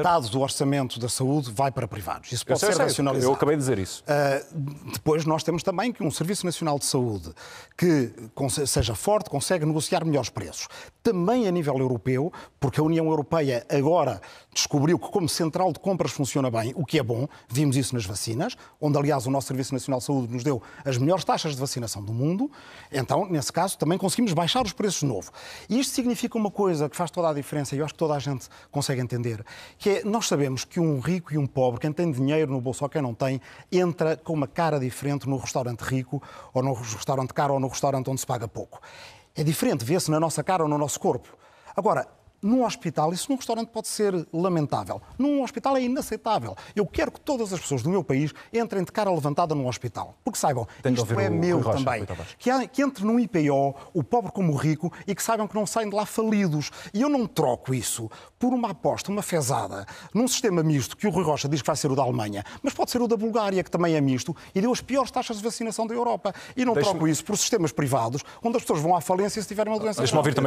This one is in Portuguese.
Metade do orçamento da saúde vai para privados. Isso pode sei, ser sei, racionalizado. Eu acabei de dizer isso. Uh, depois nós temos também que um Serviço Nacional de Saúde que seja forte consegue negociar melhores preços. Também a nível europeu, porque a União Europeia agora descobriu que como central de compras funciona bem, o que é bom. Vimos isso nas vacinas, onde aliás o nosso Serviço Nacional de Saúde nos deu as melhores taxas de vacinação do mundo. Então, nesse caso, também conseguimos baixar os preços de novo. E isto significa uma coisa que faz toda a diferença e eu acho que toda a gente consegue entender que é, nós sabemos que um rico e um pobre, quem tem dinheiro no bolso ou quem não tem, entra com uma cara diferente no restaurante rico, ou no restaurante caro, ou no restaurante onde se paga pouco. É diferente, vê-se na nossa cara ou no nosso corpo. Agora, num hospital, isso num restaurante pode ser lamentável. Num hospital é inaceitável. Eu quero que todas as pessoas do meu país entrem de cara levantada num hospital. Porque saibam, isto é o, meu o Rocha, também. Que, que entre num IPO, o pobre como o rico, e que saibam que não saem de lá falidos. E eu não troco isso por uma aposta, uma fezada, num sistema misto, que o Rui Rocha diz que vai ser o da Alemanha, mas pode ser o da Bulgária, que também é misto, e deu as piores taxas de vacinação da Europa. E não troco isso por sistemas privados, onde as pessoas vão à falência se tiverem uma doença. Deixa-me ouvir também